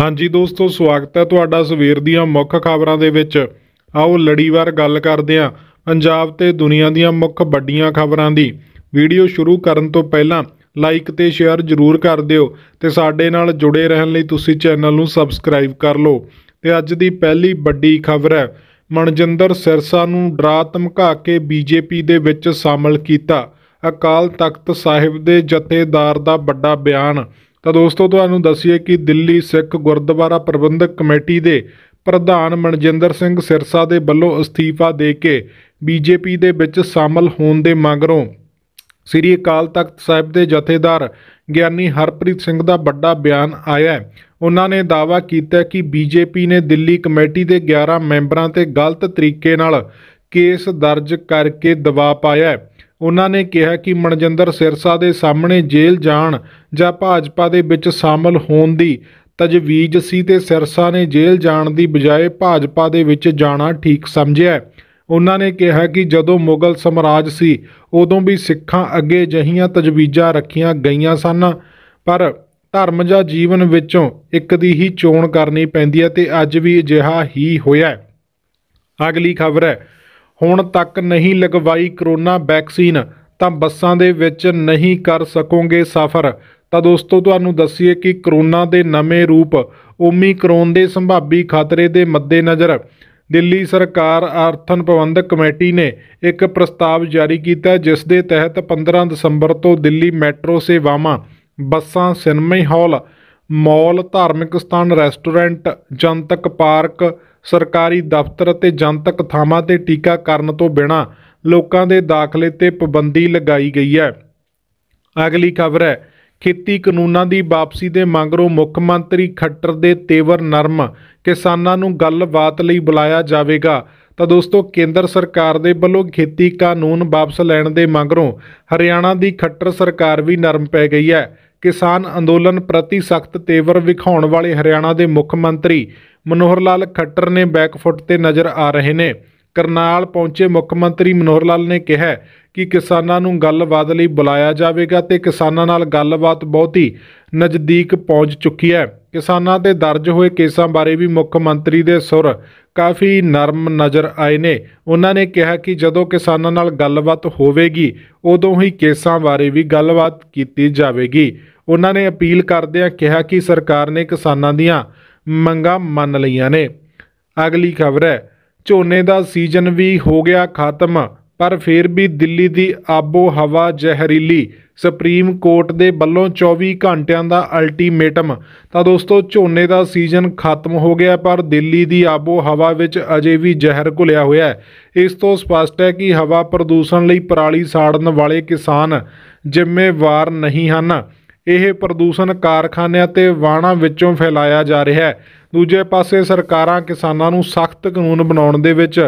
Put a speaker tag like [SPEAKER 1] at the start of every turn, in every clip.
[SPEAKER 1] ਹਾਂਜੀ ਦੋਸਤੋ ਸਵਾਗਤ ਹੈ ਤੁਹਾਡਾ ਸਵੇਰ ਦੀਆਂ ਮੁੱਖ ਖਬਰਾਂ ਦੇ ਵਿੱਚ ਆਓ ਲੜੀਵਾਰ ਗੱਲ ਕਰਦੇ ਹਾਂ ਪੰਜਾਬ ਤੇ ਦੁਨੀਆ ਦੀਆਂ ਮੁੱਖ ਵੱਡੀਆਂ ਖਬਰਾਂ ਦੀ ਵੀਡੀਓ ਸ਼ੁਰੂ ਕਰਨ ਤੋਂ ਪਹਿਲਾਂ ਲਾਈਕ ਤੇ ਸ਼ੇਅਰ ਜ਼ਰੂਰ ਕਰ ਦਿਓ ਤੇ ਸਾਡੇ ਨਾਲ ਜੁੜੇ ਰਹਿਣ ਲਈ ਤੁਸੀਂ ਚੈਨਲ ਨੂੰ ਸਬਸਕ੍ਰਾਈਬ ਕਰ ਲਓ ਤੇ ਅੱਜ ਦੀ ਪਹਿਲੀ ਵੱਡੀ ਖਬਰ ਹੈ ਮਨਜਿੰਦਰ ਸਿਰਸਾ ਨੂੰ ਡਰਾ ਧਮਕਾ ਕੇ ਬੀਜੇਪੀ ਦੇ ਵਿੱਚ ਸ਼ਾਮਲ ਕੀਤਾ ਅਕਾਲ ਤਖਤ ਸਾਹਿਬ ਦੇ ਜਥੇਦਾਰ ਦਾ ਵੱਡਾ ਬਿਆਨ ਤਾਂ ਦੋਸਤੋ ਤੁਹਾਨੂੰ ਦੱਸੀਏ ਕਿ ਦਿੱਲੀ ਸਿੱਖ ਗੁਰਦੁਆਰਾ ਪ੍ਰਬੰਧਕ ਕਮੇਟੀ ਦੇ ਪ੍ਰਧਾਨ ਮਨਜਿੰਦਰ ਸਿੰਘ ਸਿਰਸਾ ਦੇ ਵੱਲੋਂ ਅਸਤੀਫਾ ਦੇ ਕੇ ਬੀਜੇਪੀ ਦੇ ਵਿੱਚ ਸ਼ਾਮਲ ਹੋਣ ਦੇ ਮੰਗਰੋਂ ਸ੍ਰੀ ਅਕਾਲ ਤਖਤ ਸਾਹਿਬ ਦੇ ਜਥੇਦਾਰ ਗਿਆਨੀ ਹਰਪ੍ਰੀਤ ਸਿੰਘ ਦਾ ਵੱਡਾ ਬਿਆਨ ਆਇਆ ਹੈ ਉਹਨਾਂ ਨੇ ਦਾਵਾ ਕੀਤਾ ਕਿ ਬੀਜੇਪੀ ਨੇ ਦਿੱਲੀ ਕਮੇਟੀ ਦੇ 11 ਮੈਂਬਰਾਂ ਤੇ ਗਲਤ ਤਰੀਕੇ ਨਾਲ ਕੇਸ ਦਰਜ ਕਰਕੇ ਦਬਾਅ ਪਾਇਆ ਹੈ ਉਹਨਾਂ ਨੇ ਕਿਹਾ ਕਿ ਮਨਜਿੰਦਰ ਸਿਰਸਾ ਦੇ ਸਾਹਮਣੇ ਜੇਲ੍ਹ ਜਾਣ ਜਾਂ ਭਾਜਪਾ ਦੇ ਵਿੱਚ ਸ਼ਾਮਲ ਹੋਣ ਦੀ ਤਜਵੀਜ਼ ਸੀ ਤੇ ਸਿਰਸਾ ਨੇ ਜੇਲ੍ਹ ਜਾਣ ਦੀ ਬਜਾਏ ਭਾਜਪਾ ਦੇ ਵਿੱਚ ਜਾਣਾ ਠੀਕ ਸਮਝਿਆ ਉਹਨਾਂ ਨੇ ਕਿਹਾ ਕਿ ਜਦੋਂ ਮੁਗਲ ਸਮਰਾਜ ਸੀ ਉਦੋਂ ਵੀ ਸਿੱਖਾਂ ਅੱਗੇ ਜਹੀਆਂ ਤਜਵੀਜ਼ਾਂ ਰੱਖੀਆਂ ਗਈਆਂ ਸਨ ਪਰ ਧਰਮ ਜਾਂ ਜੀਵਨ ਵਿੱਚੋਂ ਇੱਕ ਦੀ ਹੀ ਚੋਣ ਕਰਨੀ ਪੈਂਦੀ ਹੈ ਤੇ ਅੱਜ ਵੀ ਅਜਿਹਾ ਹੀ ਹੋਇਆ ਅਗਲੀ ਖਬਰ ਹੈ ਹੁਣ ਤੱਕ ਨਹੀਂ ਲਗਵਾਈ ਕਰੋਨਾ ਵੈਕਸੀਨ ਤਾਂ ਬੱਸਾਂ ਦੇ ਵਿੱਚ ਨਹੀਂ ਕਰ ਸਕੋਗੇ ਸਫ਼ਰ ਤਾਂ ਦੋਸਤੋ ਤੁਹਾਨੂੰ ਦੱਸੀਏ ਕਿ ਕਰੋਨਾ ਦੇ ਨਵੇਂ ਰੂਪ ਓਮੀਕਰੋਨ ਦੇ ਸੰਭਾਵੀ ਖਤਰੇ ਦੇ ਮੱਦੇਨਜ਼ਰ ਦਿੱਲੀ ਸਰਕਾਰ ਆਰਥਨ ਪ੍ਰਬੰਧਕ ਕਮੇਟੀ ਨੇ ਇੱਕ ਪ੍ਰਸਤਾਵ ਜਾਰੀ ਕੀਤਾ ਜਿਸ ਦੇ ਤਹਿਤ 15 ਦਸੰਬਰ ਤੋਂ ਦਿੱਲੀ ਮੈਟਰੋ ਸੇਵਾਵਾਂ ਬੱਸਾਂ ਸਿਨੇਮਾ ਹਾਲ ਮਾਲ ਧਾਰਮਿਕ ਸਥਾਨ ਰੈਸਟੋਰੈਂਟ ਜਨਤਕ ਪਾਰਕ ਸਰਕਾਰੀ ਦਫ਼ਤਰ ਅਤੇ ਜਨਤਕ ਥਾਵਾਂ ਤੇ ਟੀਕਾਕਰਨ ਤੋਂ ਬਿਨਾਂ ਲੋਕਾਂ ਦੇ ਦਾਖਲੇ ਤੇ ਪਾਬੰਦੀ ਲਗਾਈ ਗਈ ਹੈ ਅਗਲੀ ਖਬਰ ਹੈ ਖੇਤੀ ਕਾਨੂੰਨਾਂ ਦੀ ਵਾਪਸੀ ਦੇ ਮੰਗਰੋਂ ਮੁੱਖ ਮੰਤਰੀ ਖੱਟਰ ਦੇ ਤੇਵਰ ਨਰਮ ਕਿਸਾਨਾਂ ਨੂੰ ਗੱਲਬਾਤ ਲਈ ਬੁਲਾਇਆ ਜਾਵੇਗਾ ਤਾਂ ਦੋਸਤੋ ਕੇਂਦਰ ਸਰਕਾਰ ਦੇ ਵੱਲੋਂ ਖੇਤੀ ਕਾਨੂੰਨ ਵਾਪਸ ਲੈਣ ਦੇ ਮੰਗਰੋਂ ਹਰਿਆਣਾ ਦੀ ਖੱਟਰ ਸਰਕਾਰ ਵੀ ਨਰਮ ਪੈ ਗਈ ਹੈ ਕਿਸਾਨ ਅੰਦੋਲਨ ਪ੍ਰਤੀ ਸਖਤ ਤੇਵਰ ਵਿਖਾਉਣ ਵਾਲੇ ਹਰਿਆਣਾ ਦੇ ਮੁੱਖ ਮੰਤਰੀ ਮਨੋਹਰ ਲਾਲ ਖੱਟਰ ਨੇ ਬੈਕਫੁੱਟ ਤੇ ਨਜ਼ਰ ਆ ਰਹੇ ਨੇ ਕਰਨਾਲ ਪਹੁੰਚੇ ਮੁੱਖ ਮੰਤਰੀ ਮਨੋਹਰ ਲਾਲ ਨੇ ਕਿਹਾ ਕਿ ਕਿਸਾਨਾਂ ਨੂੰ ਗੱਲਬਾਤ ਲਈ ਬੁਲਾਇਆ ਜਾਵੇਗਾ ਤੇ ਕਿਸਾਨਾਂ ਨਾਲ ਗੱਲਬਾਤ ਬਹੁਤੀ ਨਜ਼ਦੀਕ ਪਹੁੰਚ ਚੁੱਕੀ ਹੈ ਕਿਸਾਨਾਂ ਤੇ ਦਰਜ ਹੋਏ ਕੇਸਾਂ ਬਾਰੇ ਵੀ ਮੁੱਖ ਮੰਤਰੀ ਦੇ ਸੁਰ ਕਾਫੀ ਨਰਮ ਨਜ਼ਰ ਆਏ ਨੇ ਉਹਨਾਂ ਨੇ ਕਿਹਾ ਕਿ ਜਦੋਂ ਕਿਸਾਨਾਂ ਨਾਲ ਗੱਲਬਾਤ ਹੋਵੇਗੀ ਉਦੋਂ ਹੀ ਕੇਸਾਂ ਬਾਰੇ ਵੀ ਗੱਲਬਾਤ ਕੀਤੀ ਜਾਵੇਗੀ ਉਹਨਾਂ ਨੇ ਅਪੀਲ ਕਰਦਿਆਂ ਕਿਹਾ ਕਿ ਸਰਕਾਰ ਨੇ ਕਿਸਾਨਾਂ ਦੀਆਂ ਮੰਗਾਂ ਮੰਨ ਲਈਆਂ ਨੇ ਅਗਲੀ ਖਬਰ ਹੈ ਝੋਨੇ ਦਾ ਸੀਜ਼ਨ ਵੀ ਹੋ ਗਿਆ ਖਤਮ ਪਰ ਫਿਰ ਵੀ ਦਿੱਲੀ ਦੀ ਆਬੋ ਹਵਾ ਜ਼ਹਿਰੀਲੀ ਸੁਪਰੀਮ ਕੋਰਟ ਦੇ ਵੱਲੋਂ 24 ਘੰਟਿਆਂ ਦਾ ਅਲਟੀਮੇਟਮ ਤਾਂ ਦੋਸਤੋ ਝੋਨੇ ਦਾ ਸੀਜ਼ਨ ਖਤਮ ਹੋ ਗਿਆ ਪਰ ਦਿੱਲੀ ਦੀ ਆਬੋ ਹਵਾ ਵਿੱਚ ਅਜੇ ਵੀ ਜ਼ਹਿਰ ਘੁਲਿਆ ਹੋਇਆ ਹੈ ਇਸ ਤੋਂ ਸਪਸ਼ਟ ਹੈ ਕਿ ਹਵਾ ਪ੍ਰਦੂਸ਼ਣ ਲਈ ਪਰਾਲੀ ਸਾੜਨ ਵਾਲੇ ਕਿਸਾਨ ਜ਼ਿੰਮੇਵਾਰ ਨਹੀਂ ਹਨ ਇਹ ਪ੍ਰਦੂਸ਼ਣ ਕਾਰਖਾਨਿਆਂ ਤੇ ਵਾਣਾ ਵਿੱਚੋਂ ਫੈਲਾਇਆ ਜਾ ਰਿਹਾ ਹੈ ਦੂਜੇ ਪਾਸੇ ਸਰਕਾਰਾਂ ਕਿਸਾਨਾਂ ਨੂੰ ਸਖਤ ਕਾਨੂੰਨ ਬਣਾਉਣ ਦੇ ਵਿੱਚ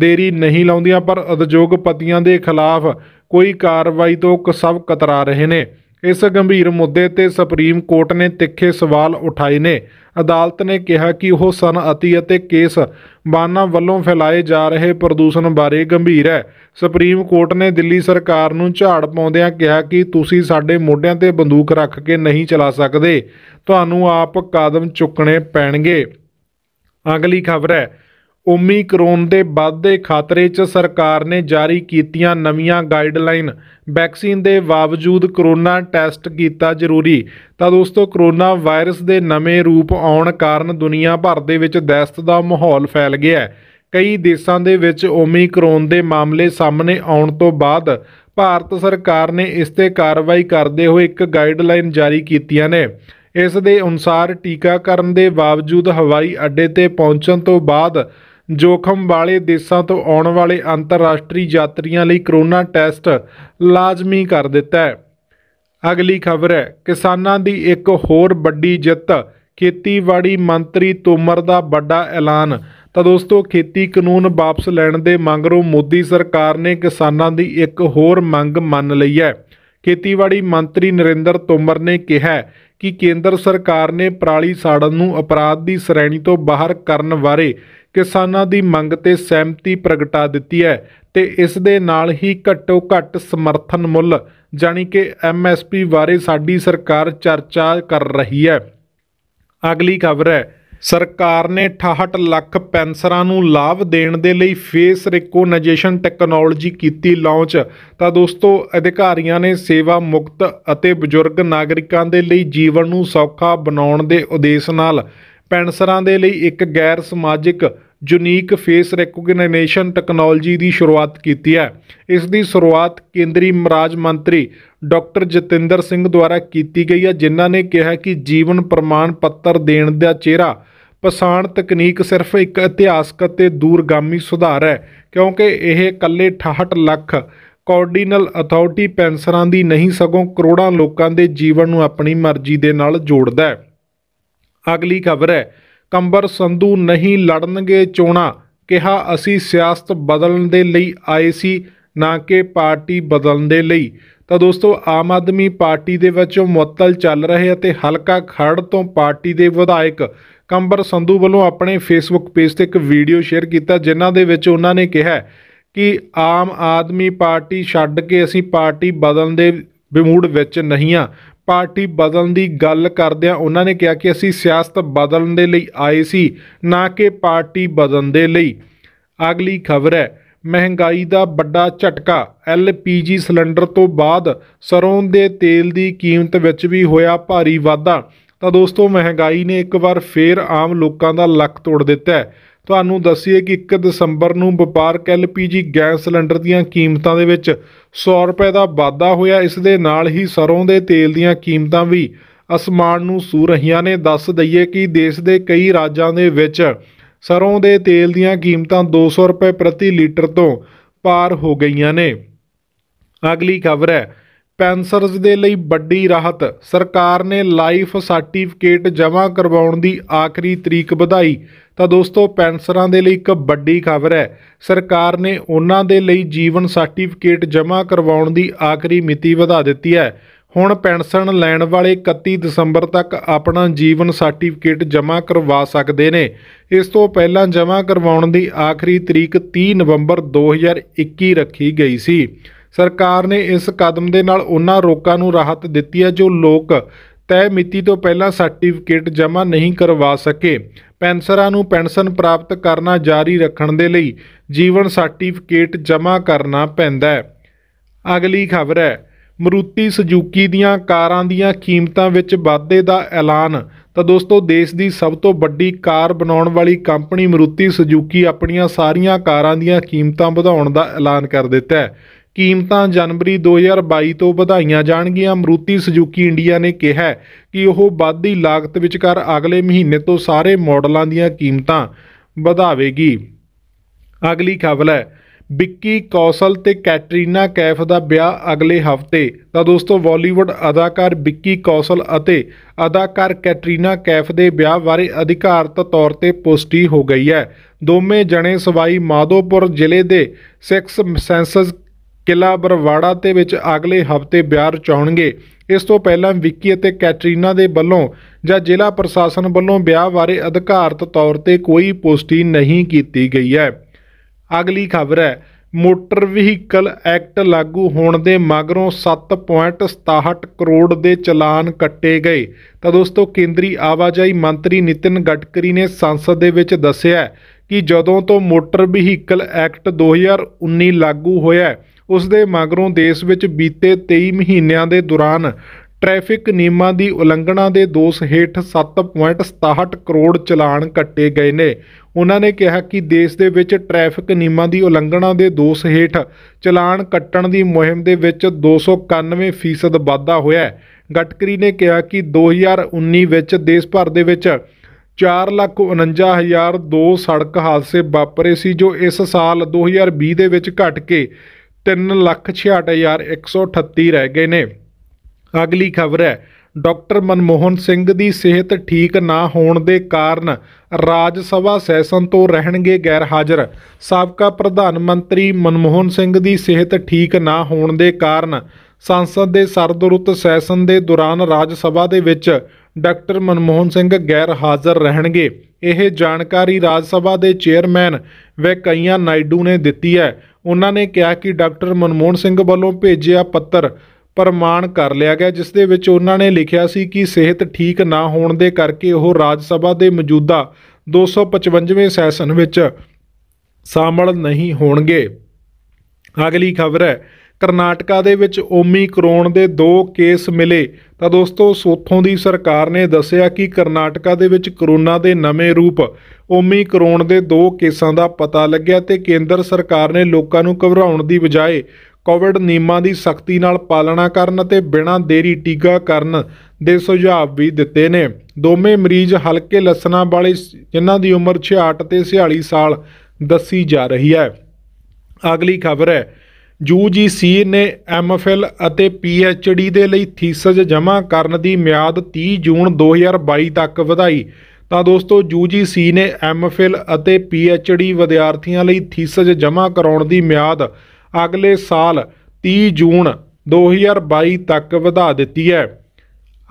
[SPEAKER 1] ਦੇਰੀ ਨਹੀਂ ਲਾਉਂਦੀਆਂ ਪਰ ਉਦਯੋਗਪਤੀਆਂ ਦੇ ਖਿਲਾਫ ਕੋਈ ਕਾਰਵਾਈ ਤੋਂ ਸਭ ਕਤਰਾ ਰਹੇ ਨੇ ਇਸ ਗੰਭੀਰ ਮੁੱਦੇ ਤੇ ਸੁਪਰੀਮ ਕੋਰਟ ਨੇ ਤਿੱਖੇ ਸਵਾਲ ਉਠਾਏ ਨੇ ਅਦਾਲਤ ਨੇ ਕਿਹਾ ਕਿ ਉਹ ਸਨਅਤੀ ਅਤੇ ਕੇਸ ਬਾਨਾ ਵੱਲੋਂ ਫੈਲਾਏ ਜਾ ਰਹੇ ਪ੍ਰਦੂਸ਼ਣ ਬਾਰੇ ਗੰਭੀਰ ਹੈ ਸੁਪਰੀਮ ਕੋਰਟ ਨੇ ਦਿੱਲੀ ਸਰਕਾਰ ਨੂੰ ਝਾੜ ਪਾਉਂਦਿਆਂ ਕਿਹਾ ਕਿ ਤੁਸੀਂ ਸਾਡੇ ਮੋਢਿਆਂ ਤੇ ਬੰਦੂਕ ਰੱਖ ਕੇ ਨਹੀਂ ਚਲਾ ਸਕਦੇ ਤੁਹਾਨੂੰ ਆਪ ਕਦਮ ਚੁੱਕਣੇ ਪੈਣਗੇ ਅਗਲੀ ਖਬਰ ਹੈ ਓਮੀਕਰੋਨ ਦੇ ਵੱਧਦੇ ਖਤਰੇ 'ਚ ਸਰਕਾਰ ਨੇ ਜਾਰੀ ਕੀਤੀਆਂ ਨਵੀਆਂ ਗਾਈਡਲਾਈਨ ਵੈਕਸੀਨ ਦੇ ਬਾਵਜੂਦ ਕਰੋਨਾ ਟੈਸਟ ਕੀਤਾ ਜ਼ਰੂਰੀ ਤਾਂ ਦੋਸਤੋ ਕਰੋਨਾ ਵਾਇਰਸ ਦੇ ਨਵੇਂ ਰੂਪ ਆਉਣ ਕਾਰਨ ਦੁਨੀਆ ਭਰ ਦੇ ਵਿੱਚ ਦਹਿਸ਼ਤ ਦਾ ਮਾਹੌਲ ਫੈਲ ਗਿਆ ਹੈ ਕਈ ਦੇਸ਼ਾਂ ਦੇ ਵਿੱਚ ਓਮੀਕਰੋਨ ਦੇ ਮਾਮਲੇ ਸਾਹਮਣੇ ਆਉਣ ਤੋਂ ਬਾਅਦ ਭਾਰਤ ਸਰਕਾਰ ਨੇ ਇਸ ਤੇ ਕਾਰਵਾਈ ਕਰਦੇ ਹੋਏ ਇੱਕ ਗਾਈਡਲਾਈਨ ਜਾਰੀ ਕੀਤੀਆਂ ਨੇ ਇਸ ਦੇ ਅਨੁਸਾਰ ਟੀਕਾਕਰਨ ਦੇ ਬਾਵਜੂਦ ਹਵਾਈ ਅੱਡੇ ਤੇ ਪਹੁੰਚਣ ਤੋਂ ਬਾਅਦ ਜੋਖਮ ਵਾਲੇ ਦੇਸ਼ਾਂ ਤੋਂ ਆਉਣ ਵਾਲੇ ਅੰਤਰਰਾਸ਼ਟਰੀ ਯਾਤਰੀਆਂ ਲਈ ਕਰੋਨਾ ਟੈਸਟ ਲਾਜ਼ਮੀ ਕਰ ਦਿੱਤਾ ਹੈ ਅਗਲੀ ਖਬਰ ਹੈ ਕਿਸਾਨਾਂ ਦੀ ਇੱਕ ਹੋਰ ਵੱਡੀ ਜਿੱਤ ਖੇਤੀਬਾੜੀ ਮੰਤਰੀ ਤੋਮਰ ਦਾ ਵੱਡਾ ਐਲਾਨ ਤਾਂ ਦੋਸਤੋ ਖੇਤੀ ਕਾਨੂੰਨ ਵਾਪਸ ਲੈਣ ਦੇ ਮੰਗਰੋਂ ਮੋਦੀ ਸਰਕਾਰ ਨੇ ਕਿਸਾਨਾਂ ਦੀ ਇੱਕ ਹੋਰ ਮੰਗ ਮੰਨ ਲਈ ਹੈ ਖੇਤੀਬਾੜੀ ਮੰਤਰੀ ਨਰਿੰਦਰ ਤੋਮਰ ਨੇ ਕਿਹਾ ਕਿ ਕੇਂਦਰ ਸਰਕਾਰ ਨੇ ਪਰਾਲੀ ਸਾੜਨ ਨੂੰ ਅਪਰਾਧ ਦੀ ਸ਼੍ਰੇਣੀ ਤੋਂ ਬਾਹਰ ਕਰਨ ਬਾਰੇ ਕਿਸਾਨਾਂ ਦੀ ਮੰਗ ਤੇ ਸਹਿਮਤੀ ਪ੍ਰਗਟਾ ਦਿੱਤੀ ਹੈ ਤੇ ਇਸ ਦੇ ਨਾਲ ਹੀ ਘੱਟੋ ਘੱਟ ਸਮਰਥਨ ਮੁੱਲ ਜਾਨੀ ਕਿ ਐਮਐਸਪੀ ਬਾਰੇ ਸਾਡੀ ਸਰਕਾਰ ਚਰਚਾ ਕਰ ਰਹੀ ਹੈ ਅਗਲੀ ਖਬਰ ਹੈ ਸਰਕਾਰ ਨੇ 68 ਲੱਖ ਪੈਨਸਰਾਂ ਨੂੰ ਲਾਭ ਦੇਣ ਦੇ ਲਈ ਫੇਸ ਰਿਕੋਗਨਾਈਜੇਸ਼ਨ ਟੈਕਨੋਲੋਜੀ ਕੀਤੀ ਲਾਂਚ ਤਾਂ ਦੋਸਤੋ ਅਧਿਕਾਰੀਆਂ ਨੇ ਸੇਵਾ ਮੁਕਤ ਅਤੇ ਬਜ਼ੁਰਗ ਨਾਗਰਿਕਾਂ ਦੇ ਲਈ ਜੀਵਨ ਨੂੰ ਸੌਖਾ ਬਣਾਉਣ ਦੇ ਉਦੇਸ਼ ਨਾਲ ਪੈਨਸਰਾਂ ਦੇ ਲਈ ਇੱਕ ਗੈਰ ਸਮਾਜਿਕ ਯੂਨੀਕ ਫੇਸ ਰੈਕੋਗਨਾਈਜੇਸ਼ਨ ਟੈਕਨੋਲੋਜੀ ਦੀ ਸ਼ੁਰੂਆਤ ਕੀਤੀ ਹੈ ਇਸ ਦੀ ਸ਼ੁਰੂਆਤ ਕੇਂਦਰੀ ਮਰਾਜ ਮੰਤਰੀ ਡਾਕਟਰ ਜਤਿੰਦਰ ਸਿੰਘ ਦੁਆਰਾ ਕੀਤੀ ਗਈ ਹੈ ਜਿਨ੍ਹਾਂ ਨੇ ਕਿਹਾ ਕਿ ਜੀਵਨ ਪ੍ਰਮਾਣ ਪੱਤਰ ਦੇਣ ਦਾ ਚਿਹਰਾ ਪਛਾਣ ਤਕਨੀਕ ਸਿਰਫ ਇੱਕ ਇਤਿਹਾਸਕ ਅਤੇ ਦੂਰਗਾਮੀ ਸੁਧਾਰ ਹੈ ਕਿਉਂਕਿ ਇਹ ਇਕੱਲੇ 68 ਲੱਖ ਕੋਆਰਡੀਨਲ ਅਥਾਰਟੀ ਪੈਨਸਰਾਂ ਦੀ ਨਹੀਂ ਸਗੋਂ ਕਰੋੜਾਂ ਲੋਕਾਂ ਦੇ ਜੀਵਨ ਨੂੰ ਆਪਣੀ ਮਰਜ਼ੀ ਦੇ ਨਾਲ ਜੋੜਦਾ ਹੈ ਅਗਲੀ ਖਬਰ ਹੈ ਕੰਬਰ ਸੰਧੂ ਨਹੀਂ ਲੜਨਗੇ ਚੋਣਾ ਕਿਹਾ ਅਸੀਂ ਸਿਆਸਤ ਬਦਲਣ ਦੇ ਲਈ ਆਏ ਸੀ ਨਾ ਕਿ ਪਾਰਟੀ ਬਦਲਣ ਦੇ ਲਈ ਤਾਂ ਦੋਸਤੋ ਆਮ ਆਦਮੀ ਪਾਰਟੀ ਦੇ ਵਿੱਚੋਂ ਮੁੱਤਲ ਚੱਲ ਰਹੇ ਅਤੇ ਹਲਕਾ ਖੜ ਤੋਂ ਪਾਰਟੀ ਦੇ ਵਿਧਾਇਕ ਕੰਬਰ ਸੰਧੂ ਵੱਲੋਂ ਆਪਣੇ ਫੇਸਬੁੱਕ ਪੇਜ ਤੇ ਇੱਕ ਵੀਡੀਓ ਸ਼ੇਅਰ ਕੀਤਾ ਜਿਨ੍ਹਾਂ ਦੇ ਵਿੱਚ ਉਹਨਾਂ ਨੇ ਕਿਹਾ ਕਿ ਆਮ ਆਦਮੀ ਪਾਰਟੀ ਛੱਡ ਕੇ ਅਸੀਂ ਪਾਰਟੀ ਬਦਲਣ ਦੇ ਬਿਮੂੜ ਵਿੱਚ ਨਹੀਂ ਆ ਪਾਰਟੀ ਬਦਲਣ ਦੀ ਗੱਲ ਕਰਦਿਆਂ ਉਹਨਾਂ ਨੇ ਕਿਹਾ ਕਿ ਅਸੀਂ ਸਿਆਸਤ ਬਦਲਣ ਦੇ ਲਈ ਆਏ ਸੀ ਨਾ ਕਿ ਪਾਰਟੀ ਬਦਲਣ ਦੇ ਲਈ ਅਗਲੀ ਖਬਰ ਹੈ ਮਹਿੰਗਾਈ ਦਾ ਵੱਡਾ ਝਟਕਾ ਐਲਪੀਜੀ ਸਿਲੰਡਰ ਤੋਂ ਬਾਅਦ ਸਰੋਂ ਦੇ ਤੇਲ ਦੀ ਕੀਮਤ ਵਿੱਚ ਵੀ ਹੋਇਆ ਭਾਰੀ ਵਾਧਾ ਤਾਂ ਦੋਸਤੋ ਮਹਿੰਗਾਈ ਨੇ ਇੱਕ ਵਾਰ ਫੇਰ ਆਮ ਲੋਕਾਂ ਦਾ ਲੱਕ ਤੋੜ ਦਿੱਤਾ ਹੈ ਤੁਹਾਨੂੰ ਦੱਸੀਏ ਕਿ 1 ਦਸੰਬਰ ਨੂੰ ਵਪਾਰਕ ਐਲਪੀਜੀ ਗੈਸ ਸਿਲੰਡਰ ਦੀਆਂ ਕੀਮਤਾਂ ਦੇ ਵਿੱਚ 100 ਰੁਪਏ ਦਾ ਵਾਧਾ ਹੋਇਆ ਇਸ ਦੇ ਨਾਲ ਹੀ ਸਰੋਂ ਦੇ ਤੇਲ ਦੀਆਂ ਕੀਮਤਾਂ ਵੀ ਅਸਮਾਨ ਨੂੰ ਸੂ ਰਹੀਆਂ ਨੇ ਦੱਸ ਦਈਏ ਕਿ ਦੇਸ਼ ਦੇ ਕਈ ਰਾਜਾਂ ਦੇ ਵਿੱਚ ਸਰੋਂ ਦੇ ਤੇਲ ਦੀਆਂ ਕੀਮਤਾਂ 200 ਰੁਪਏ ਪ੍ਰਤੀ ਲੀਟਰ ਤੋਂ ਪਾਰ ਹੋ ਗਈਆਂ ਨੇ ਅਗਲੀ ਖਬਰ ਹੈ ਪੈਂਸਰਸ ਦੇ ਲਈ ਵੱਡੀ ਰਾਹਤ ਸਰਕਾਰ ਨੇ ਲਾਈਫ ਸਰਟੀਫਿਕੇਟ ਜਮ੍ਹਾਂ ਕਰਵਾਉਣ ਦੀ ਆਖਰੀ ਤਰੀਕ ਵਧਾਈ ਤਾਂ ਦੋਸਤੋ ਪੈਨਸਰਾਂ ਦੇ ਲਈ ਇੱਕ ਵੱਡੀ ਖਬਰ ਹੈ ਸਰਕਾਰ ਨੇ ਉਹਨਾਂ ਦੇ ਲਈ ਜੀਵਨ ਸਰਟੀਫਿਕੇਟ ਜਮ੍ਹਾਂ ਕਰਵਾਉਣ ਦੀ ਆਖਰੀ ਮਿਤੀ ਵਧਾ ਦਿੱਤੀ ਹੈ ਹੁਣ ਪੈਨਸ਼ਨ ਲੈਣ ਵਾਲੇ 31 ਦਸੰਬਰ ਤੱਕ ਆਪਣਾ ਜੀਵਨ ਸਰਟੀਫਿਕੇਟ ਜਮ੍ਹਾਂ ਕਰਵਾ ਸਕਦੇ ਨੇ ਇਸ ਤੋਂ ਪਹਿਲਾਂ ਜਮ੍ਹਾਂ ਕਰਵਾਉਣ ਦੀ ਆਖਰੀ ਤਰੀਕ 30 ਨਵੰਬਰ 2021 ਰੱਖੀ ਗਈ ਸੀ ਸਰਕਾਰ ਨੇ ਇਸ ਕਦਮ ਦੇ ਨਾਲ ਉਹਨਾਂ ਲੋਕਾਂ ਨੂੰ ਰਾਹਤ ਦਿੱਤੀ ਹੈ ਜੋ ਲੋਕ ਤੈ ਮਿਤੀ ਤੋਂ ਪਹਿਲਾਂ ਸਰਟੀਫਿਕੇਟ ਜਮ੍ਹਾਂ ਨਹੀਂ ਕਰਵਾ ਸਕੇ ਪੈਨਸਰਾਂ ਨੂੰ ਪੈਨਸ਼ਨ ਪ੍ਰਾਪਤ ਕਰਨਾ ਜਾਰੀ ਰੱਖਣ ਦੇ ਲਈ ਜੀਵਨ ਸਰਟੀਫਿਕੇਟ ਜਮ੍ਹਾਂ ਕਰਨਾ ਪੈਂਦਾ ਹੈ ਅਗਲੀ ਖਬਰ ਹੈ ਮਰੂਤੀ ਸੁਜ਼ੂਕੀ ਦੀਆਂ ਕਾਰਾਂ ਦੀਆਂ ਕੀਮਤਾਂ ਵਿੱਚ ਵਾਧੇ ਦਾ ਐਲਾਨ ਤਾਂ ਦੋਸਤੋ ਦੇਸ਼ ਦੀ ਸਭ ਤੋਂ ਵੱਡੀ ਕਾਰ ਬਣਾਉਣ ਵਾਲੀ ਕੰਪਨੀ ਮਰੂਤੀ ਸੁਜ਼ੂਕੀ ਆਪਣੀਆਂ ਸਾਰੀਆਂ ਕਾਰਾਂ ਦੀਆਂ ਕੀਮਤਾਂ ਵਧਾਉਣ ਦਾ ਐਲਾਨ ਕਰ ਦਿੱਤਾ ਹੈ ਕੀਮਤਾਂ ਜਨਵਰੀ 2022 ਤੋਂ ਵਧਾਈਆਂ ਜਾਣਗੀਆਂ ਮਰੂਤੀ ਸੁਜ਼ੂਕੀ ਇੰਡੀਆ ਨੇ ਕਿਹਾ ਕਿ ਉਹ ਵਾਧੀ ਲਾਗਤ ਵਿਚਕਾਰ ਅਗਲੇ ਮਹੀਨੇ ਤੋਂ ਸਾਰੇ ਮਾਡਲਾਂ ਦੀਆਂ ਕੀਮਤਾਂ ਵਧਾਵੇਗੀ ਅਗਲੀ ਖਬਰ ਹੈ ਵਿੱਕੀ ਕੌਸਲ ਤੇ ਕੈਟਰੀਨਾ ਕੈਫ ਦਾ ਵਿਆਹ ਅਗਲੇ ਹਫਤੇ ਤਾਂ ਦੋਸਤੋ ਬਾਲੀਵੁੱਡ ਅਦਾਕਾਰ ਵਿੱਕੀ ਕੌਸਲ ਅਤੇ ਅਦਾਕਾਰ ਕੈਟਰੀਨਾ ਕੈਫ ਦੇ ਵਿਆਹ ਬਾਰੇ ਅਧਿਕਾਰਤ ਤੌਰ ਤੇ ਪੁਸ਼ਟੀ ਹੋ ਗਈ ਹੈ ਦੋਵੇਂ ਜਣੇ ਸਵਾਈ ਮਾਧੋਪੁਰ ਜ਼ਿਲ੍ਹੇ ਦੇ ਸਿਕਸ ਸੈਂਸਸ ਕਿਲਾ ਬਰਵਾੜਾ ਤੇ ਵਿੱਚ ਅਗਲੇ ਹਫਤੇ ਵਿਆਹ ਰਚਾਉਣਗੇ ਇਸ ਤੋਂ ਪਹਿਲਾਂ ਵਿੱਕੀ ਅਤੇ ਕੈਟਰੀਨਾ ਦੇ ਵੱਲੋਂ ਜਾਂ ਜ਼ਿਲ੍ਹਾ ਪ੍ਰਸ਼ਾਸਨ ਵੱਲੋਂ ਵਿਆਹ ਬਾਰੇ ਅਧਿਕਾਰਤ ਤੌਰ ਤੇ ਕੋਈ ਪੁਸ਼ਟੀ ਨਹੀਂ ਕੀਤੀ ਗਈ ਹੈ ਅਗਲੀ ਖਬਰ ਹੈ ਮੋਟਰ ਵਹੀਕਲ ਐਕਟ ਲਾਗੂ ਹੋਣ ਦੇ ਮਗਰੋਂ 7.67 ਕਰੋੜ ਦੇ ਚਲਾਨ ਕੱਟੇ ਗਏ ਤਾਂ ਦੋਸਤੋ ਕੇਂਦਰੀ ਆਵਾਜਾਈ ਮੰਤਰੀ ਨਿਤਿਨ ਗਡਕਰੀ ਨੇ ਸੰਸਦ ਦੇ ਵਿੱਚ ਦੱਸਿਆ ਕਿ ਜਦੋਂ ਤੋਂ ਮੋਟਰ ਵਹੀਕਲ ਐਕਟ 2019 ਲਾਗੂ ਹੋਇਆ ਉਸ ਦੇ ਮਗਰੋਂ ਦੇਸ਼ ਵਿੱਚ ਬੀਤੇ 23 ਮਹੀਨਿਆਂ ਦੇ ਦੌਰਾਨ ਟ੍ਰੈਫਿਕ ਨਿਯਮਾਂ ਦੀ ਉਲੰਘਣਾ ਦੇ ਦੋਸ਼ ਹੇਠ 7.67 ਕਰੋੜ ਚਲਾਨ ਕੱਟੇ ਗਏ ਨੇ ਉਹਨਾਂ ਨੇ ਕਿਹਾ ਕਿ ਦੇਸ਼ ਦੇ ਵਿੱਚ ਟ੍ਰੈਫਿਕ ਨਿਯਮਾਂ ਦੀ ਉਲੰਘਣਾ ਦੇ ਦੋਸ਼ ਹੇਠ ਚਲਾਨ ਕੱਟਣ ਦੀ ਮੁਹਿੰਮ ਦੇ ਵਿੱਚ 291% ਵਾਧਾ ਹੋਇਆ ਗਟਕਰੀ ਨੇ ਕਿਹਾ ਕਿ 2019 ਵਿੱਚ ਦੇਸ਼ ਭਰ ਦੇ ਵਿੱਚ 4,49,002 ਸੜਕ ਹਾਦਸੇ ਵਾਪਰੇ ਸੀ ਜੋ ਇਸ ਸਾਲ 2020 ਦੇ ਵਿੱਚ ਘਟ ਕੇ 3,66,138 ਰਹਿ ਗਏ ਨੇ ਅਗਲੀ ਖਬਰ ਹੈ ਡਾਕਟਰ ਮਨਮੋਹਨ ਸਿੰਘ ਦੀ ਸਿਹਤ ਠੀਕ ਨਾ ਹੋਣ ਦੇ ਕਾਰਨ ਰਾਜ ਸਭਾ ਸੈਸ਼ਨ ਤੋਂ ਰਹਿਣਗੇ ਗੈਰ ਹਾਜ਼ਰ ਸਾਬਕਾ ਪ੍ਰਧਾਨ ਮੰਤਰੀ ਮਨਮੋਹਨ ਸਿੰਘ ਦੀ ਸਿਹਤ ਠੀਕ ਨਾ ਹੋਣ ਦੇ ਕਾਰਨ ਸੰਸਦ ਦੇ ਸਰਦਰੁੱਤ ਸੈਸ਼ਨ ਦੇ ਦੌਰਾਨ ਰਾਜ ਸਭਾ ਦੇ ਵਿੱਚ ਡਾਕਟਰ ਮਨਮੋਹਨ ਸਿੰਘ ਗੈਰ ਹਾਜ਼ਰ ਰਹਿਣਗੇ ਇਹ ਜਾਣਕਾਰੀ ਰਾਜ ਸਭਾ ਦੇ ਚੇਅਰਮੈਨ ਵੈਕਈਆ ਨਾਇਡੂ ਨੇ ਦਿੱਤੀ ਹੈ ਉਹਨਾਂ ਨੇ ਕਿਹਾ ਕਿ ਡਾਕਟਰ ਮਨਮੋਹਨ ਸਿੰਘ ਵੱਲੋਂ ਭੇਜਿਆ ਪੱਤਰ ਪ੍ਰਮਾਣ ਕਰ ਲਿਆ ਗਿਆ ਜਿਸ ਦੇ ਵਿੱਚ ਉਹਨਾਂ ਨੇ ਲਿਖਿਆ ਸੀ ਕਿ ਸਿਹਤ ਠੀਕ ਨਾ ਹੋਣ ਦੇ ਕਰਕੇ ਉਹ ਰਾਜ ਸਭਾ ਦੇ ਮੌਜੂਦਾ 255ਵੇਂ ਸੈਸ਼ਨ ਵਿੱਚ ਸ਼ਾਮਲ ਨਹੀਂ ਹੋਣਗੇ ਅਗਲੀ ਖਬਰ ਹੈ ਕਰਨਾਟਕਾ ਦੇ ਵਿੱਚ ਓਮੀਕਰੋਨ ਦੇ ਦੋ ਕੇਸ ਮਿਲੇ ਤਾਂ ਦੋਸਤੋ ਸੋਥੋਂ ਦੀ ਸਰਕਾਰ ਨੇ ਦੱਸਿਆ ਕਿ ਕਰਨਾਟਕਾ ਦੇ ਵਿੱਚ ਕਰੋਨਾ ਦੇ ਨਵੇਂ ਰੂਪ ਓਮੀਕਰੋਨ ਦੇ ਦੋ ਕੇਸਾਂ ਦਾ ਪਤਾ ਲੱਗਿਆ ਤੇ ਕੇਂਦਰ ਸਰਕਾਰ ਨੇ ਲੋਕਾਂ ਨੂੰ ਘਬਰਾਉਣ ਦੀ ਬਜਾਏ ਕੋਵਿਡ ਨਿਯਮਾਂ ਦੀ ਸਖਤੀ ਨਾਲ ਪਾਲਣਾ ਕਰਨ ਅਤੇ ਬਿਨਾਂ ਦੇਰੀ ਟੀਕਾ ਕਰਨ ਦੇ ਸੁਝਾਅ ਵੀ ਦਿੱਤੇ ਨੇ ਦੋਵੇਂ ਮਰੀਜ਼ ਹਲਕੇ ਲੱਛਣਾਂ ਵਾਲੇ ਜਿਨ੍ਹਾਂ ਦੀ ਉਮਰ 68 ਤੇ 46 ਸਾਲ ਦੱਸੀ ਜਾ ਰਹੀ ਹੈ ਅਗਲੀ ਖਬਰ ਹੈ UGC ਨੇ MPhil ਅਤੇ PhD ਦੇ ਲਈ ਥੀਸਿਸ ਜਮ੍ਹਾਂ ਕਰਨ ਦੀ ਮਿਆਦ 30 ਜੂਨ 2022 ਤੱਕ ਵਧਾਈ ਤਾਂ ਦੋਸਤੋ UGC ਨੇ MPhil ਅਤੇ PhD ਵਿਦਿਆਰਥੀਆਂ ਲਈ ਥੀਸਿਸ ਜਮ੍ਹਾਂ ਕਰਾਉਣ ਦੀ ਮਿਆਦ ਅਗਲੇ ਸਾਲ 30 ਜੂਨ 2022 ਤੱਕ ਵਧਾ ਦਿੱਤੀ ਹੈ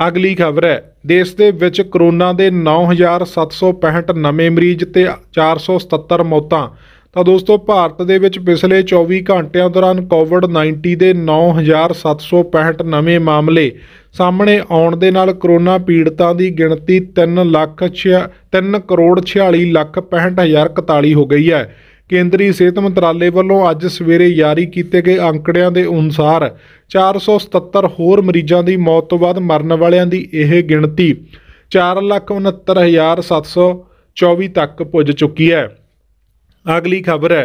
[SPEAKER 1] ਅਗਲੀ ਖਬਰ ਹੈ ਦੇਸ਼ ਦੇ ਵਿੱਚ ਕਰੋਨਾ ਦੇ 9765 ਨਵੇਂ ਮਰੀਜ਼ ਤੇ 477 ਮੌਤਾਂ ਤਾਂ ਦੋਸਤੋ ਭਾਰਤ ਦੇ ਵਿੱਚ ਪਿਛਲੇ 24 ਘੰਟਿਆਂ ਦੌਰਾਨ ਕੋਵਿਡ-19 ਦੇ 9765 ਨਵੇਂ ਮਾਮਲੇ ਸਾਹਮਣੇ ਆਉਣ ਦੇ ਨਾਲ ਕਰੋਨਾ ਪੀੜਤਾਂ ਦੀ ਗਿਣਤੀ 3 ਲੱਖ 3 ਕਰੋੜ 46 ਲੱਖ 65 ਹਜ਼ਾਰ 41 ਹੋ ਗਈ ਹੈ ਕੇਂਦਰੀ ਸਿਹਤ ਮੰਤਰਾਲੇ ਵੱਲੋਂ ਅੱਜ ਸਵੇਰੇ ਜਾਰੀ ਕੀਤੇ ਗਏ ਅੰਕੜਿਆਂ ਦੇ ਅਨੁਸਾਰ 477 ਹੋਰ ਮਰੀਜ਼ਾਂ ਦੀ ਮੌਤ ਤੋਂ ਬਾਅਦ ਮਰਨ ਵਾਲਿਆਂ ਦੀ ਇਹ ਗਿਣਤੀ 469724 ਤੱਕ ਪੁੱਜ ਚੁੱਕੀ ਹੈ ਅਗਲੀ ਖਬਰ ਹੈ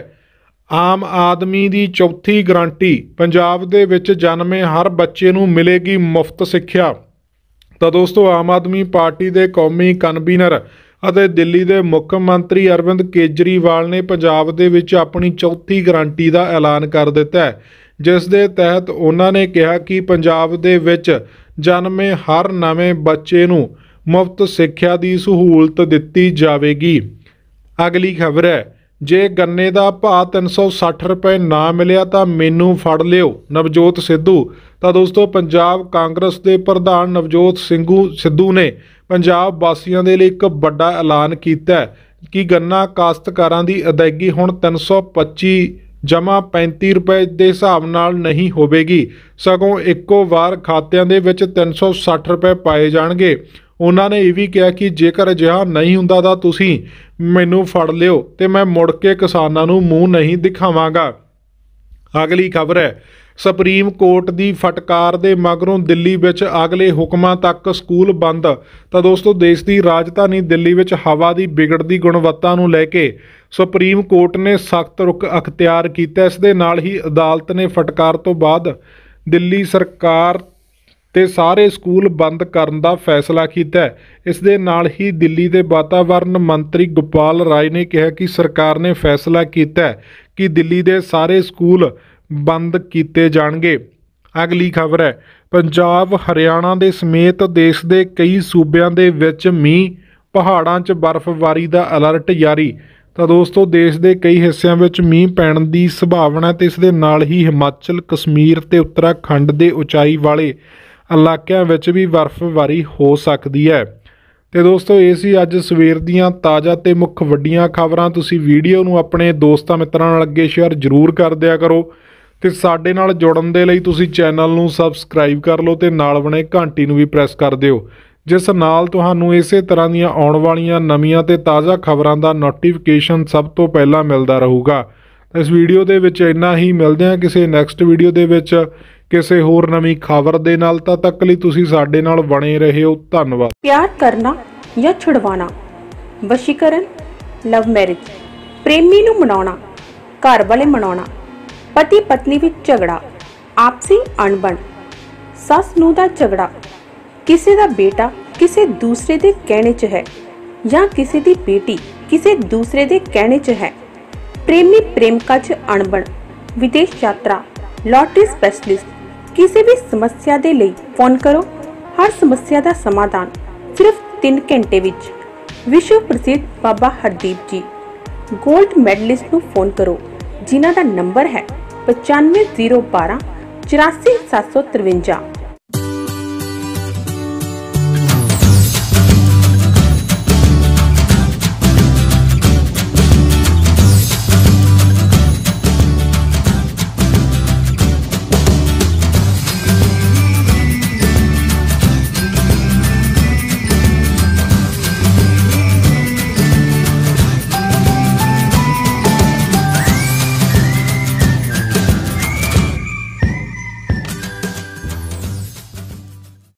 [SPEAKER 1] ਆਮ ਆਦਮੀ ਦੀ ਚੌਥੀ ਗਰੰਟੀ ਪੰਜਾਬ ਦੇ ਵਿੱਚ ਜਨਮੇ ਹਰ ਬੱਚੇ ਨੂੰ ਮਿਲੇਗੀ ਮੁਫਤ ਸਿੱਖਿਆ ਤਾਂ ਦੋਸਤੋ ਆਮ ਆਦਮੀ ਪਾਰਟੀ ਦੇ ਕੌਮੀ ਕਨਵੀਨਰ ਅਤੇ ਦਿੱਲੀ ਦੇ ਮੁੱਖ ਮੰਤਰੀ ਅਰਵਿੰਦ ਕੇਜਰੀਵਾਲ ਨੇ ਪੰਜਾਬ ਦੇ ਵਿੱਚ ਆਪਣੀ ਚੌਥੀ ਗਰੰਟੀ ਦਾ ਐਲਾਨ ਕਰ ਦਿੱਤਾ ਹੈ ਜਿਸ ਦੇ ਤਹਿਤ ਉਹਨਾਂ ਨੇ ਕਿਹਾ ਕਿ ਪੰਜਾਬ ਦੇ ਵਿੱਚ ਜਨਮੇ ਹਰ ਨਵੇਂ ਬੱਚੇ ਨੂੰ ਮੁਫਤ ਸਿੱਖਿਆ ਦੀ ਸਹੂਲਤ ਦਿੱਤੀ ਜਾਵੇਗੀ ਅਗਲੀ ਖਬਰ ਹੈ ਜੇ ਗੰਨੇ ਦਾ ਭਾਅ 360 ਰੁਪਏ ਨਾ ਮਿਲਿਆ ਤਾਂ ਮੈਨੂੰ ਫੜ ਲਿਓ ਨਵਜੋਤ ਸਿੱਧੂ ਤਾਂ ਦੋਸਤੋ ਪੰਜਾਬ ਕਾਂਗਰਸ ਦੇ ਪ੍ਰਧਾਨ ਨਵਜੋਤ ਸਿੰਘੂ ਸਿੱਧੂ ਨੇ ਪੰਜਾਬ ਵਾਸੀਆਂ ਦੇ ਲਈ ਇੱਕ ਵੱਡਾ ਐਲਾਨ ਕੀਤਾ ਹੈ ਕਿ ਗੰਨਾ ਕਾਸ਼ਤਕਾਰਾਂ ਦੀ ਅਦਾਇਗੀ ਹੁਣ 325 ਜਮਾ 35 ਰੁਪਏ ਦੇ ਹਿਸਾਬ ਨਾਲ ਨਹੀਂ ਹੋਵੇਗੀ ਸਗੋਂ ਇੱਕੋ ਵਾਰ ਖਾਤਿਆਂ ਦੇ ਵਿੱਚ 360 ਰੁਪਏ ਪਾਏ ਜਾਣਗੇ ਉਹਨਾਂ ਨੇ ਇਹ ਵੀ ਕਿਹਾ ਕਿ ਜੇਕਰ ਅਜਿਹਾ ਨਹੀਂ ਹੁੰਦਾ ਤਾਂ ਤੁਸੀਂ ਮੈਨੂੰ ਫੜ ਲਿਓ ਤੇ ਮੈਂ ਮੁੜ ਕੇ ਕਿਸਾਨਾਂ ਨੂੰ ਮੂੰਹ ਨਹੀਂ ਦਿਖਾਵਾਂਗਾ ਅਗਲੀ ਖਬਰ ਹੈ ਸੁਪਰੀਮ ਕੋਰਟ ਦੀ ਫਟਕਾਰ ਦੇ ਮਗਰੋਂ ਦਿੱਲੀ ਵਿੱਚ ਅਗਲੇ ਹੁਕਮਾਂ ਤੱਕ ਸਕੂਲ ਬੰਦ ਤਾਂ ਦੋਸਤੋ ਦੇਸ਼ ਦੀ ਰਾਜਧਾਨੀ ਦਿੱਲੀ ਵਿੱਚ ਹਵਾ ਦੀ ਵਿਗੜਦੀ ਗੁਣਵੱਤਾ ਨੂੰ ਲੈ ਕੇ ਸੁਪਰੀਮ ਕੋਰਟ ਨੇ ਸਖਤ ਰੁਕ ਅਖਤਿਆਰ ਕੀਤਾ ਇਸ ਦੇ ਨਾਲ ਹੀ ਅਦਾਲਤ ਨੇ ਫਟਕਾਰ ਤੋਂ ਬਾਅਦ ਦਿੱਲੀ ਸਰਕਾਰ ਤੇ ਸਾਰੇ ਸਕੂਲ ਬੰਦ ਕਰਨ ਦਾ ਫੈਸਲਾ ਕੀਤਾ ਇਸ ਦੇ ਨਾਲ ਹੀ ਦਿੱਲੀ ਦੇ ਵਾਤਾਵਰਣ ਮੰਤਰੀ ਗੋਪਾਲ ਰਾਏ ਨੇ ਕਿਹਾ ਕਿ ਸਰਕਾਰ ਨੇ ਫੈਸਲਾ ਕੀਤਾ ਕਿ ਦਿੱਲੀ ਦੇ ਸਾਰੇ ਸਕੂਲ ਬੰਦ ਕੀਤੇ ਜਾਣਗੇ ਅਗਲੀ ਖਬਰ ਹੈ ਪੰਜਾਬ ਹਰਿਆਣਾ ਦੇ ਸਮੇਤ ਦੇਸ਼ ਦੇ ਕਈ ਸੂਬਿਆਂ ਦੇ ਵਿੱਚ ਮੀਂਹ ਪਹਾੜਾਂ 'ਚ ਬਰਫ਼ਬਾਰੀ ਦਾ ਅਲਰਟ ਜਾਰੀ ਤਾਂ ਦੋਸਤੋ ਦੇਸ਼ ਦੇ ਕਈ ਹਿੱਸਿਆਂ ਵਿੱਚ ਮੀਂਹ ਪੈਣ ਦੀ ਸੰਭਾਵਨਾ ਤੇ ਇਸ ਦੇ ਨਾਲ ਹੀ ਹਿਮਾਚਲ ਕਸ਼ਮੀਰ ਤੇ ਉੱਤਰਾਖੰਡ ਦੇ ਉਚਾਈ ਵਾਲੇ ਇਲਾਕਿਆਂ ਵਿੱਚ ਵੀ ਬਰਫ਼ਬਾਰੀ ਹੋ ਸਕਦੀ ਹੈ ਤੇ ਦੋਸਤੋ ਇਹ ਸੀ ਅੱਜ ਸਵੇਰ ਦੀਆਂ ਤਾਜ਼ਾ ਤੇ ਮੁੱਖ ਵੱਡੀਆਂ ਖਬਰਾਂ ਤੁਸੀਂ ਵੀਡੀਓ ਨੂੰ ਆਪਣੇ ਦੋਸਤਾਂ ਮਿੱਤਰਾਂ ਨਾਲ ਅੱਗੇ ਸ਼ੇਅਰ ਜ਼ਰੂਰ ਕਰ ਦਿਆ ਕਰੋ ਤੇ ਸਾਡੇ ਨਾਲ ਜੁੜਨ ਦੇ ਲਈ ਤੁਸੀਂ ਚੈਨਲ ਨੂੰ ਸਬਸਕ੍ਰਾਈਬ ਕਰ ਲਓ ਤੇ ਨਾਲ ਬਣੇ ਘੰਟੀ ਨੂੰ ਵੀ ਪ੍ਰੈਸ ਕਰ ਦਿਓ ਜਿਸ ਨਾਲ ਤੁਹਾਨੂੰ ਇਸੇ ਤਰ੍ਹਾਂ ਦੀਆਂ ਆਉਣ ਵਾਲੀਆਂ ਨਵੀਆਂ ਤੇ ਤਾਜ਼ਾ ਖਬਰਾਂ ਦਾ ਨੋਟੀਫਿਕੇਸ਼ਨ ਸਭ ਤੋਂ ਪਹਿਲਾਂ ਮਿਲਦਾ ਰਹੂਗਾ ਇਸ ਵੀਡੀਓ ਦੇ ਵਿੱਚ ਇੰਨਾ ਹੀ ਮਿਲਦੇ ਹਾਂ ਕਿਸੇ ਨੈਕਸਟ ਵੀਡੀਓ ਦੇ ਵਿੱਚ ਕਿਸੇ ਹੋਰ ਨਵੀਂ ਖਬਰ ਦੇ ਨਾਲ ਤਾਂ ਤੱਕ ਲਈ ਤੁਸੀਂ ਸਾਡੇ ਨਾਲ ਬਣੇ ਰਹੇ ਹੋ ਧੰਨਵਾਦ ਪਿਆਰ ਕਰਨਾ ਜਾਂ ਛੁਡਵਾਣਾ ਵਸ਼ੀਕਰਨ ਲਵ ਮੈਰਿਜ ਪ੍ਰੇਮੀ ਨੂੰ ਮਨਾਉਣਾ ਘਰ ਵਾਲੇ ਮਨਾਉਣਾ ਪਤੀ ਪਤਨੀ ਵਿੱਚ ਝਗੜਾ ਆਪਸੀ ਅਣਬਣ ਸੱਸ ਨੂੰ ਦਾ ਝਗੜਾ ਕਿਸੇ ਦਾ ਬੇਟਾ ਕਿਸੇ ਦੂਸਰੇ ਦੇ ਕਹਿਣੇ 'ਚ ਹੈ ਜਾਂ ਕਿਸੇ ਦੀ ਬੇਟੀ ਕਿਸੇ ਦੂਸਰੇ ਦੇ ਕਹਿਣੇ 'ਚ ਹੈ ਪ੍ਰੇਮੀ ਪ੍ਰੇਮਕਾ 'ਚ ਅਣਬਣ ਵਿਦੇਸ਼ ਯਾਤਰਾ ਲੋਟਰੀ ਸਪੈਸ਼ਲਿਸਟ ਕਿਸੇ ਵੀ ਸਮੱਸਿਆ ਦੇ ਲਈ ਫੋਨ ਕਰੋ ਹਰ ਸਮੱਸਿਆ ਦਾ ਸਮਾਧਾਨ ਸਿਰਫ 3 ਘੰਟੇ ਵਿੱਚ ਵਿਸ਼ਵ ਪ੍ਰਸਿੱਧ ਬਾਬਾ ਹਰਦੀਪ ਜੀ 골ਡ ਮੈਡਲਿਸਟ ਨੂੰ ਫੋਨ ਕਰੋ ਜਿਨ੍ਹਾਂ ਦਾ ਨੰਬਰ ਹੈ 95012 84753